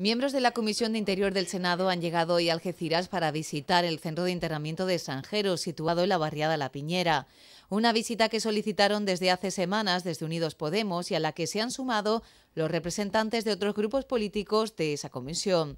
Miembros de la Comisión de Interior del Senado han llegado hoy a Algeciras para visitar el centro de internamiento de extranjeros situado en la barriada La Piñera. Una visita que solicitaron desde hace semanas desde Unidos Podemos y a la que se han sumado los representantes de otros grupos políticos de esa comisión.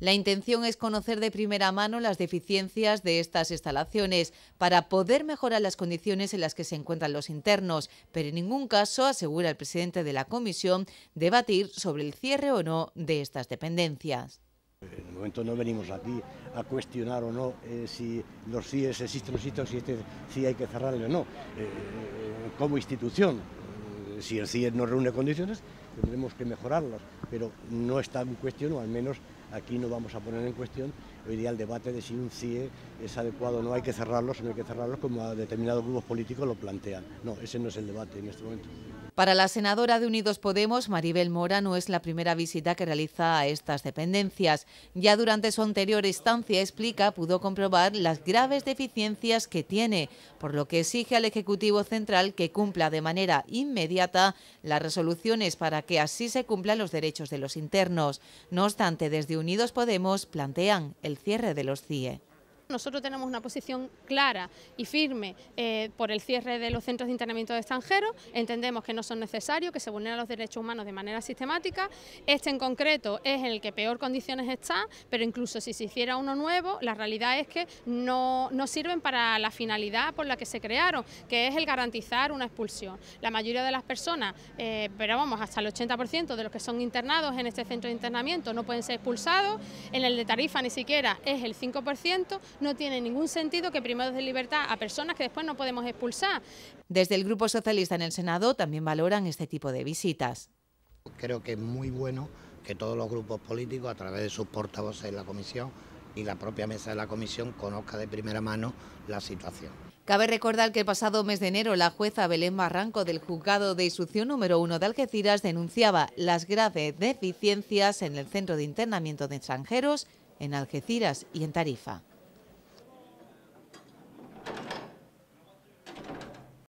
La intención es conocer de primera mano las deficiencias de estas instalaciones para poder mejorar las condiciones en las que se encuentran los internos, pero en ningún caso, asegura el presidente de la comisión, debatir sobre el cierre o no de estas dependencias. En el momento no venimos aquí a cuestionar o no eh, si los CIES existen o no, si, si este e hay que cerrarlo o no. Eh, eh, como institución, si el CIE no reúne condiciones, tendremos que mejorarlas, pero no está en cuestión, o al menos Aquí no vamos a poner en cuestión hoy día el debate de si un CIE es adecuado o no, hay que o sino hay que cerrarlos, como determinados grupos políticos lo plantean. No, ese no es el debate en este momento. Para la senadora de Unidos Podemos, Maribel Mora, no es la primera visita que realiza a estas dependencias. Ya durante su anterior estancia, explica, pudo comprobar las graves deficiencias que tiene, por lo que exige al Ejecutivo Central que cumpla de manera inmediata las resoluciones para que así se cumplan los derechos de los internos. No obstante, desde Unidos Podemos plantean el cierre de los CIE. Nosotros tenemos una posición clara y firme eh, por el cierre de los centros de internamiento extranjeros. Entendemos que no son necesarios, que se vulneran los derechos humanos de manera sistemática. Este en concreto es el que peor condiciones está, pero incluso si se hiciera uno nuevo, la realidad es que no, no sirven para la finalidad por la que se crearon, que es el garantizar una expulsión. La mayoría de las personas, eh, pero vamos, hasta el 80% de los que son internados en este centro de internamiento no pueden ser expulsados. En el de tarifa ni siquiera es el 5% no tiene ningún sentido que primados de libertad a personas que después no podemos expulsar. Desde el Grupo Socialista en el Senado también valoran este tipo de visitas. Creo que es muy bueno que todos los grupos políticos, a través de sus portavoces en la comisión y la propia mesa de la comisión, conozca de primera mano la situación. Cabe recordar que el pasado mes de enero la jueza Belén Barranco del Juzgado de Instrucción número 1 de Algeciras denunciaba las graves deficiencias en el centro de internamiento de extranjeros en Algeciras y en Tarifa.